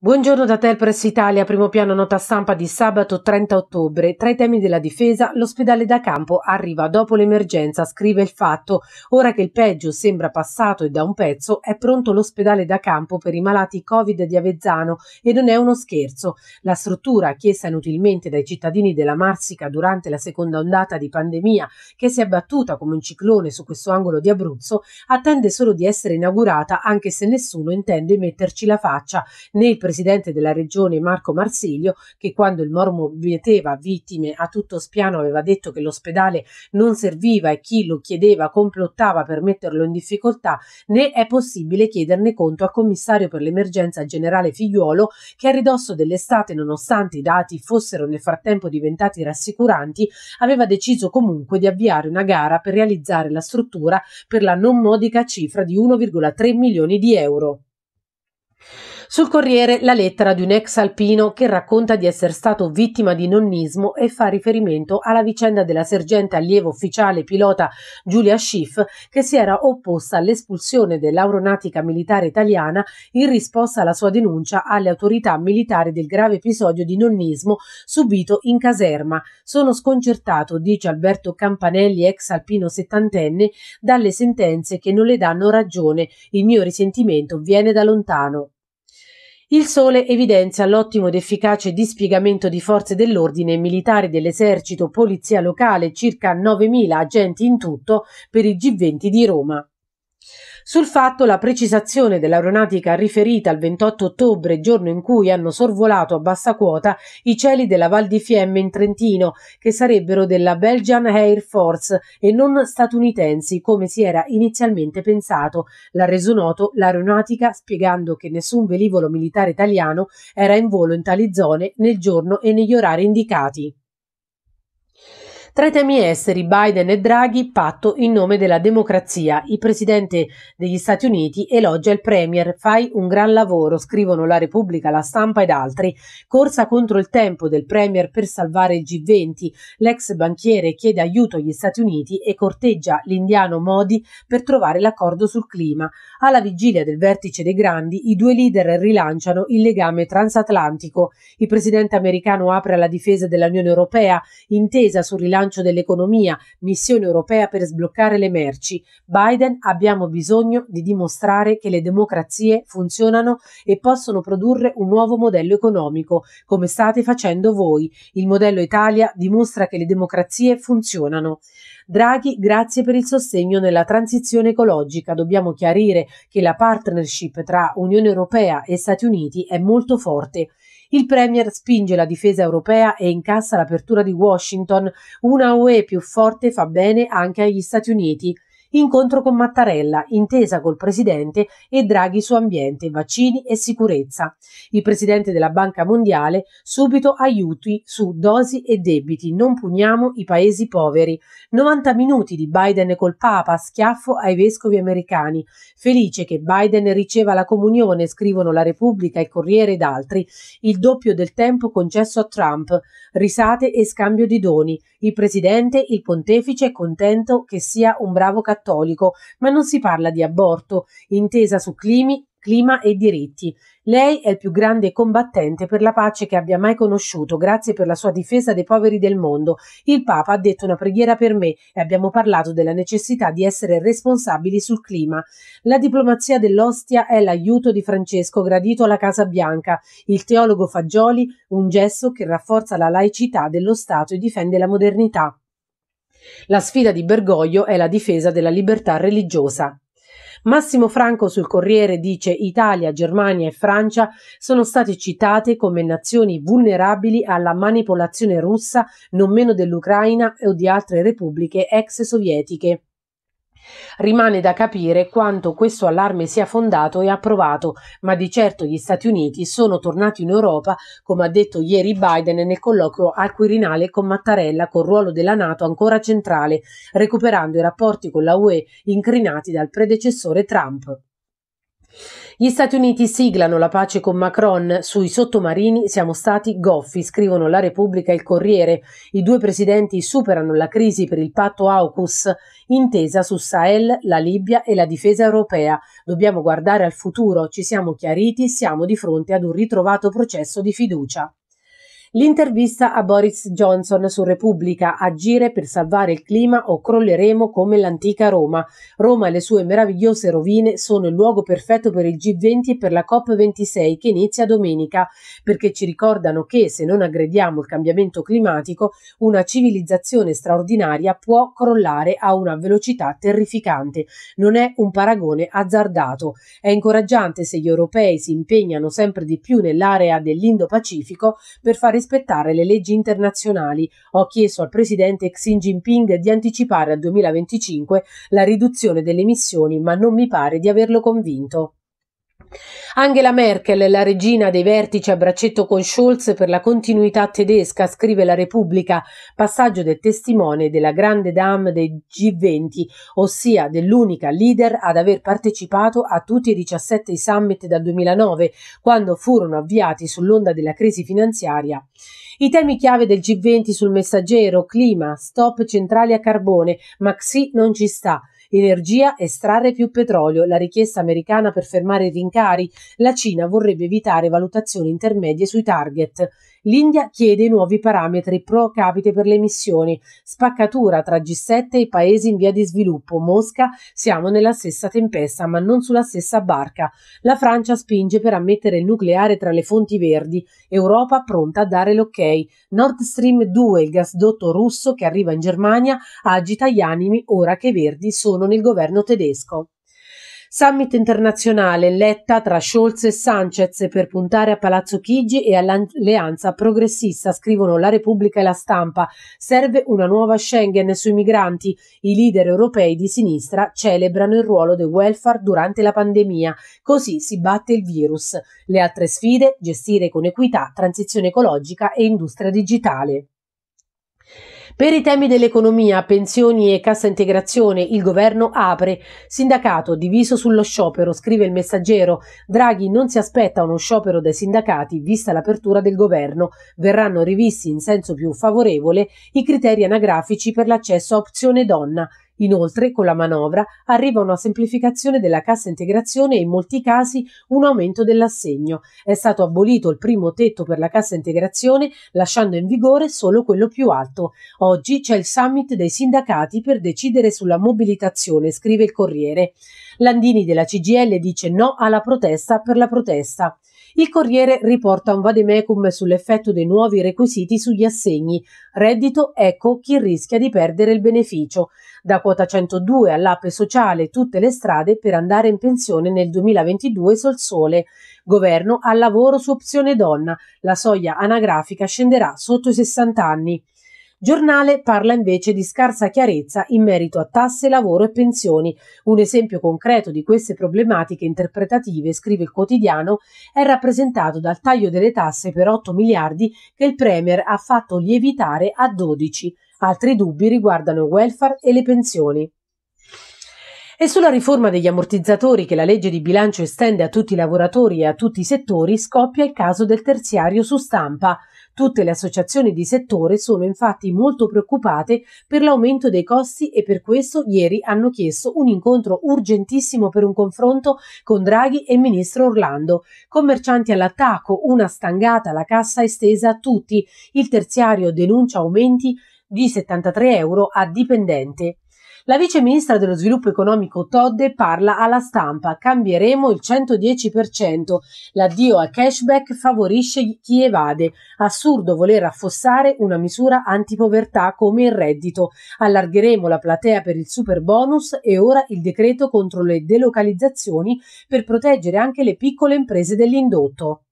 Buongiorno da Telpress Italia, primo piano nota stampa di sabato 30 ottobre. Tra i temi della difesa, l'ospedale da campo arriva dopo l'emergenza, scrive il fatto. Ora che il peggio sembra passato e da un pezzo, è pronto l'ospedale da campo per i malati Covid di Avezzano e non è uno scherzo. La struttura, chiesta inutilmente dai cittadini della Marsica durante la seconda ondata di pandemia, che si è battuta come un ciclone su questo angolo di Abruzzo, attende solo di essere inaugurata anche se nessuno intende metterci la faccia, né i presidente della regione Marco Marsilio, che quando il mormo mieteva vittime a tutto spiano aveva detto che l'ospedale non serviva e chi lo chiedeva complottava per metterlo in difficoltà, né è possibile chiederne conto al commissario per l'emergenza generale Figliuolo, che a ridosso dell'estate, nonostante i dati fossero nel frattempo diventati rassicuranti, aveva deciso comunque di avviare una gara per realizzare la struttura per la non modica cifra di 1,3 milioni di euro. Sul Corriere la lettera di un ex alpino che racconta di essere stato vittima di nonnismo e fa riferimento alla vicenda della sergente allievo ufficiale pilota Giulia Schiff che si era opposta all'espulsione dell'aeronautica militare italiana in risposta alla sua denuncia alle autorità militari del grave episodio di nonnismo subito in caserma. Sono sconcertato, dice Alberto Campanelli, ex alpino settantenne, dalle sentenze che non le danno ragione. Il mio risentimento viene da lontano. Il sole evidenzia l'ottimo ed efficace dispiegamento di forze dell'ordine e militari dell'esercito polizia locale, circa 9.000 agenti in tutto per il G20 di Roma. Sul fatto la precisazione dell'aeronautica riferita al 28 ottobre, giorno in cui hanno sorvolato a bassa quota i cieli della Val di Fiemme in Trentino, che sarebbero della Belgian Air Force e non statunitensi come si era inizialmente pensato. L'ha reso noto l'aeronautica spiegando che nessun velivolo militare italiano era in volo in tali zone nel giorno e negli orari indicati. Tra i temi esteri, Biden e Draghi, patto in nome della democrazia. Il presidente degli Stati Uniti elogia il premier. Fai un gran lavoro, scrivono La Repubblica, La Stampa ed altri. Corsa contro il tempo del premier per salvare il G20. L'ex banchiere chiede aiuto agli Stati Uniti e corteggia l'indiano Modi per trovare l'accordo sul clima. Alla vigilia del vertice dei grandi, i due leader rilanciano il legame transatlantico. Il presidente americano apre alla difesa dell'Unione Europea, intesa sul rilancio rilancio dell'economia, missione europea per sbloccare le merci. Biden, abbiamo bisogno di dimostrare che le democrazie funzionano e possono produrre un nuovo modello economico, come state facendo voi. Il modello Italia dimostra che le democrazie funzionano. Draghi, grazie per il sostegno nella transizione ecologica. Dobbiamo chiarire che la partnership tra Unione Europea e Stati Uniti è molto forte. Il Premier spinge la difesa europea e incassa l'apertura di Washington. Una UE più forte fa bene anche agli Stati Uniti incontro con Mattarella, intesa col Presidente e Draghi su ambiente, vaccini e sicurezza. Il Presidente della Banca Mondiale subito aiuti su dosi e debiti, non puniamo i paesi poveri. 90 minuti di Biden col Papa, schiaffo ai vescovi americani. Felice che Biden riceva la comunione, scrivono la Repubblica, il Corriere ed altri, il doppio del tempo concesso a Trump. Risate e scambio di doni. Il Presidente, il Pontefice, è contento che sia un bravo cattolico cattolico, ma non si parla di aborto, intesa su climi, clima e diritti. Lei è il più grande combattente per la pace che abbia mai conosciuto, grazie per la sua difesa dei poveri del mondo. Il Papa ha detto una preghiera per me e abbiamo parlato della necessità di essere responsabili sul clima. La diplomazia dell'ostia è l'aiuto di Francesco gradito alla Casa Bianca, il teologo Fagioli, un gesto che rafforza la laicità dello Stato e difende la modernità. La sfida di Bergoglio è la difesa della libertà religiosa. Massimo Franco sul Corriere dice Italia, Germania e Francia sono state citate come nazioni vulnerabili alla manipolazione russa non meno dell'Ucraina o di altre repubbliche ex sovietiche. Rimane da capire quanto questo allarme sia fondato e approvato, ma di certo gli Stati Uniti sono tornati in Europa, come ha detto ieri Biden nel colloquio al Quirinale con Mattarella, col ruolo della Nato ancora centrale, recuperando i rapporti con la UE incrinati dal predecessore Trump. Gli Stati Uniti siglano la pace con Macron, sui sottomarini siamo stati goffi, scrivono la Repubblica e il Corriere. I due presidenti superano la crisi per il patto AUKUS, intesa su Sahel, la Libia e la difesa europea. Dobbiamo guardare al futuro, ci siamo chiariti, siamo di fronte ad un ritrovato processo di fiducia. L'intervista a Boris Johnson su Repubblica, agire per salvare il clima o crolleremo come l'antica Roma. Roma e le sue meravigliose rovine sono il luogo perfetto per il G20 e per la COP26 che inizia domenica, perché ci ricordano che se non aggrediamo il cambiamento climatico, una civilizzazione straordinaria può crollare a una velocità terrificante. Non è un paragone azzardato. È incoraggiante se gli europei si impegnano sempre di più nell'area dell'Indo-Pacifico per fare rispettare le leggi internazionali. Ho chiesto al presidente Xi Jinping di anticipare al 2025 la riduzione delle emissioni, ma non mi pare di averlo convinto. Angela Merkel, la regina dei vertici a braccetto con Scholz per la continuità tedesca, scrive la Repubblica, passaggio del testimone della grande dame dei G20, ossia dell'unica leader ad aver partecipato a tutti e 17 i summit dal 2009, quando furono avviati sull'onda della crisi finanziaria. I temi chiave del G20 sul messaggero, clima, stop centrali a carbone, Maxi non ci sta. Energia, estrarre più petrolio, la richiesta americana per fermare i rincari. La Cina vorrebbe evitare valutazioni intermedie sui target l'India chiede nuovi parametri pro capite per le emissioni, spaccatura tra G7 e paesi in via di sviluppo, Mosca, siamo nella stessa tempesta ma non sulla stessa barca, la Francia spinge per ammettere il nucleare tra le fonti verdi, Europa pronta a dare l'ok, Nord Stream 2, il gasdotto russo che arriva in Germania, agita gli animi ora che i verdi sono nel governo tedesco. Summit internazionale letta tra Scholz e Sanchez per puntare a Palazzo Chigi e all'alleanza progressista, scrivono La Repubblica e la stampa. Serve una nuova Schengen sui migranti. I leader europei di sinistra celebrano il ruolo del welfare durante la pandemia. Così si batte il virus. Le altre sfide, gestire con equità, transizione ecologica e industria digitale. Per i temi dell'economia, pensioni e cassa integrazione il governo apre. Sindacato diviso sullo sciopero, scrive il messaggero. Draghi non si aspetta uno sciopero dai sindacati vista l'apertura del governo. Verranno rivisti in senso più favorevole i criteri anagrafici per l'accesso a opzione donna. Inoltre, con la manovra arriva una semplificazione della cassa integrazione e in molti casi un aumento dell'assegno. È stato abolito il primo tetto per la cassa integrazione, lasciando in vigore solo quello più alto. Oggi c'è il summit dei sindacati per decidere sulla mobilitazione, scrive il Corriere. Landini della CGL dice no alla protesta per la protesta. Il Corriere riporta un vademecum sull'effetto dei nuovi requisiti sugli assegni. Reddito, ecco chi rischia di perdere il beneficio. Da quota 102 all'ape sociale tutte le strade per andare in pensione nel 2022 sol sole. Governo al lavoro su opzione donna. La soglia anagrafica scenderà sotto i 60 anni. Giornale parla invece di scarsa chiarezza in merito a tasse, lavoro e pensioni. Un esempio concreto di queste problematiche interpretative, scrive il quotidiano, è rappresentato dal taglio delle tasse per 8 miliardi che il Premier ha fatto lievitare a 12. Altri dubbi riguardano il welfare e le pensioni. E sulla riforma degli ammortizzatori che la legge di bilancio estende a tutti i lavoratori e a tutti i settori scoppia il caso del terziario su stampa. Tutte le associazioni di settore sono infatti molto preoccupate per l'aumento dei costi e per questo ieri hanno chiesto un incontro urgentissimo per un confronto con Draghi e il ministro Orlando. Commercianti all'attacco, una stangata, la cassa estesa a tutti. Il terziario denuncia aumenti di 73 euro a dipendente. La vice ministra dello sviluppo economico Todde parla alla stampa. Cambieremo il 110%. L'addio al cashback favorisce chi evade. Assurdo voler affossare una misura antipovertà come il reddito. Allargheremo la platea per il super bonus e ora il decreto contro le delocalizzazioni per proteggere anche le piccole imprese dell'indotto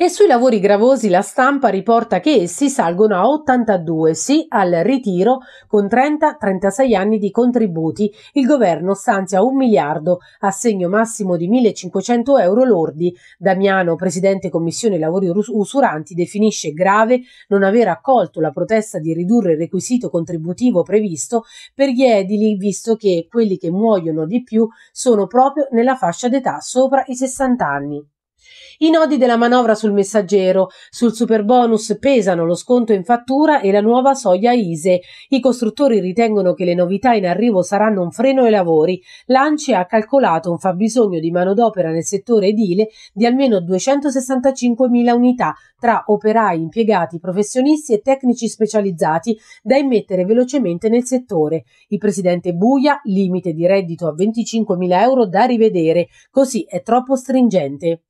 e sui lavori gravosi la stampa riporta che essi salgono a 82, sì al ritiro con 30-36 anni di contributi. Il governo stanzia un miliardo, assegno massimo di 1.500 euro lordi. Damiano, presidente Commissione Lavori Usuranti, definisce grave non aver accolto la protesta di ridurre il requisito contributivo previsto per gli edili, visto che quelli che muoiono di più sono proprio nella fascia d'età sopra i 60 anni. I nodi della manovra sul messaggero, sul superbonus pesano lo sconto in fattura e la nuova soglia ISE. I costruttori ritengono che le novità in arrivo saranno un freno ai lavori. L'ANCI ha calcolato un fabbisogno di manodopera nel settore edile di almeno 265.000 unità tra operai, impiegati, professionisti e tecnici specializzati da immettere velocemente nel settore. Il presidente Buia, limite di reddito a 25.000 euro da rivedere, così è troppo stringente.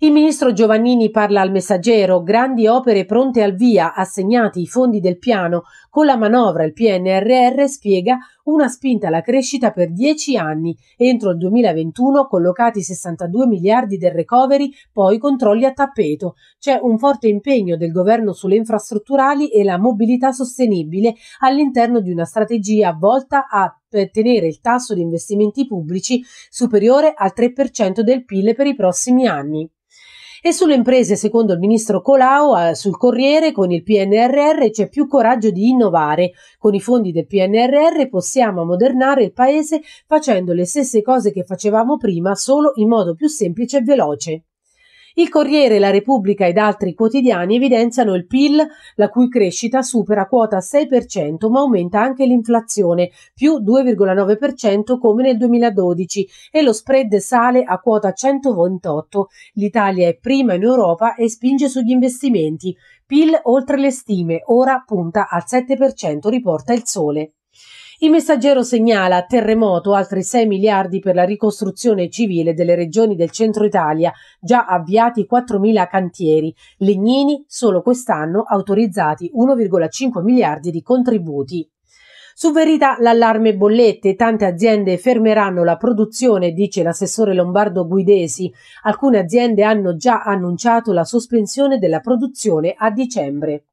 Il ministro Giovannini parla al messaggero, grandi opere pronte al via, assegnati i fondi del piano, con la manovra il PNRR spiega una spinta alla crescita per 10 anni, entro il 2021 collocati 62 miliardi del recovery, poi controlli a tappeto. C'è un forte impegno del governo sulle infrastrutturali e la mobilità sostenibile all'interno di una strategia volta a tenere il tasso di investimenti pubblici superiore al 3% del PIL per i prossimi anni. E sulle imprese, secondo il ministro Colau, eh, sul Corriere con il PNRR c'è più coraggio di innovare. Con i fondi del PNRR possiamo modernare il paese facendo le stesse cose che facevamo prima, solo in modo più semplice e veloce. Il Corriere, la Repubblica ed altri quotidiani evidenziano il PIL, la cui crescita supera quota 6%, ma aumenta anche l'inflazione, più 2,9% come nel 2012, e lo spread sale a quota 128. L'Italia è prima in Europa e spinge sugli investimenti. PIL oltre le stime, ora punta al 7%, riporta il sole. Il messaggero segnala a terremoto altri 6 miliardi per la ricostruzione civile delle regioni del centro Italia, già avviati 4.000 cantieri. Legnini solo quest'anno autorizzati 1,5 miliardi di contributi. Su verità l'allarme bollette, tante aziende fermeranno la produzione, dice l'assessore Lombardo Guidesi. Alcune aziende hanno già annunciato la sospensione della produzione a dicembre.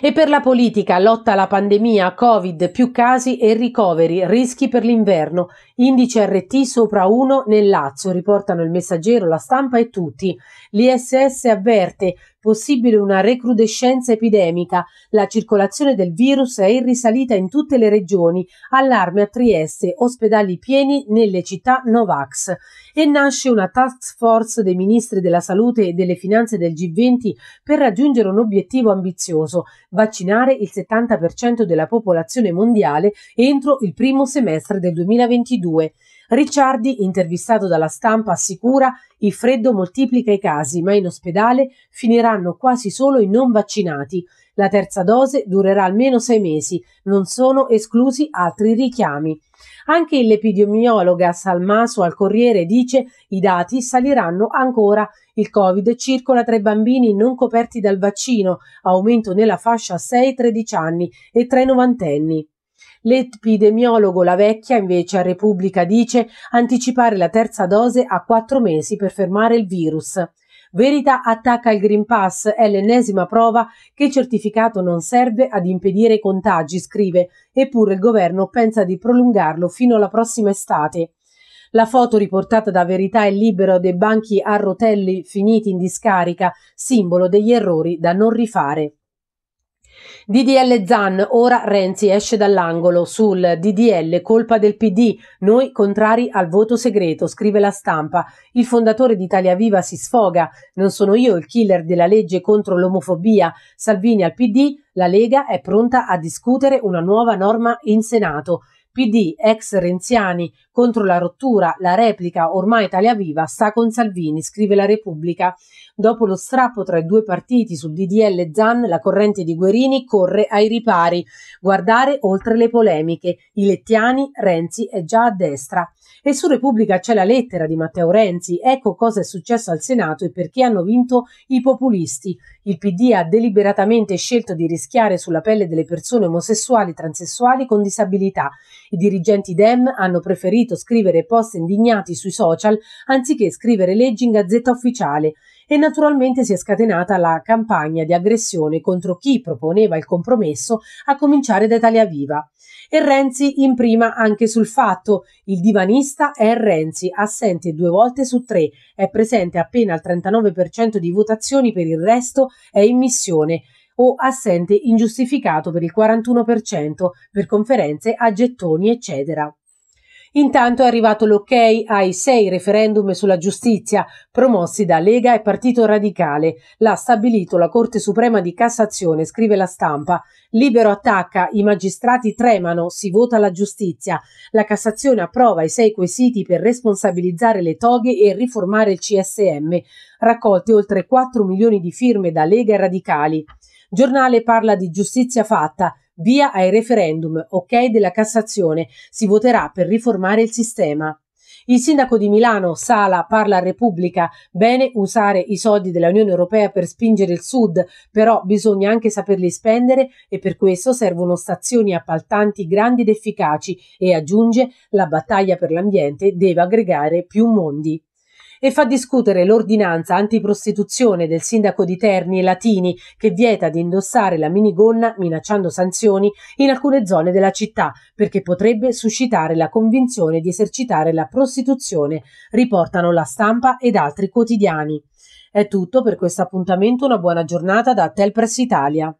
E per la politica, lotta alla pandemia, Covid, più casi e ricoveri, rischi per l'inverno. Indice RT sopra 1 nel Lazio, riportano il messaggero, la stampa e tutti. L'ISS avverte possibile una recrudescenza epidemica, la circolazione del virus è in risalita in tutte le regioni, allarme a Trieste, ospedali pieni nelle città Novax e nasce una task force dei ministri della salute e delle finanze del G20 per raggiungere un obiettivo ambizioso, vaccinare il 70% della popolazione mondiale entro il primo semestre del 2022. Ricciardi, intervistato dalla stampa, assicura il freddo moltiplica i casi, ma in ospedale finiranno quasi solo i non vaccinati. La terza dose durerà almeno sei mesi, non sono esclusi altri richiami. Anche l'epidemiologa Salmaso al Corriere dice i dati saliranno ancora. Il Covid circola tra i bambini non coperti dal vaccino, aumento nella fascia 6-13 anni e tra i novantenni. L'epidemiologo La Vecchia invece a Repubblica dice anticipare la terza dose a quattro mesi per fermare il virus. Verità attacca il Green Pass, è l'ennesima prova che il certificato non serve ad impedire i contagi, scrive, eppure il governo pensa di prolungarlo fino alla prossima estate. La foto riportata da Verità è Libero dei banchi a rotelli finiti in discarica, simbolo degli errori da non rifare. DDL Zan, ora Renzi esce dall'angolo sul DDL colpa del PD, noi contrari al voto segreto, scrive la stampa. Il fondatore di Italia Viva si sfoga, non sono io il killer della legge contro l'omofobia. Salvini al PD, la Lega è pronta a discutere una nuova norma in Senato. PD, ex Renziani, contro la rottura, la replica, ormai Italia Viva sta con Salvini, scrive la Repubblica. Dopo lo strappo tra i due partiti sul DDL Zan, la corrente di Guerini corre ai ripari. Guardare oltre le polemiche. I lettiani, Renzi è già a destra. E su Repubblica c'è la lettera di Matteo Renzi, ecco cosa è successo al Senato e perché hanno vinto i populisti. Il PD ha deliberatamente scelto di rischiare sulla pelle delle persone omosessuali, e transessuali con disabilità. I dirigenti DEM hanno preferito scrivere post indignati sui social anziché scrivere leggi in gazzetta ufficiale e naturalmente si è scatenata la campagna di aggressione contro chi proponeva il compromesso, a cominciare da Italia Viva. E Renzi in prima anche sul fatto, il divanino sovranista è Renzi, assente due volte su tre, è presente appena al 39% di votazioni, per il resto è in missione o assente ingiustificato per il 41% per conferenze a gettoni eccetera. Intanto è arrivato l'ok ai sei referendum sulla giustizia promossi da Lega e Partito Radicale. L'ha stabilito la Corte Suprema di Cassazione, scrive la stampa. Libero attacca, i magistrati tremano, si vota la giustizia. La Cassazione approva i sei quesiti per responsabilizzare le toghe e riformare il CSM. Raccolte oltre 4 milioni di firme da Lega e Radicali. Giornale parla di giustizia fatta. Via ai referendum, ok della Cassazione, si voterà per riformare il sistema. Il sindaco di Milano, Sala, parla a Repubblica, bene usare i soldi dell'Unione Europea per spingere il Sud, però bisogna anche saperli spendere e per questo servono stazioni appaltanti grandi ed efficaci e aggiunge la battaglia per l'ambiente deve aggregare più mondi e fa discutere l'ordinanza antiprostituzione del sindaco di Terni e Latini che vieta di indossare la minigonna minacciando sanzioni in alcune zone della città perché potrebbe suscitare la convinzione di esercitare la prostituzione, riportano la stampa ed altri quotidiani. È tutto per questo appuntamento, una buona giornata da Telpress Italia.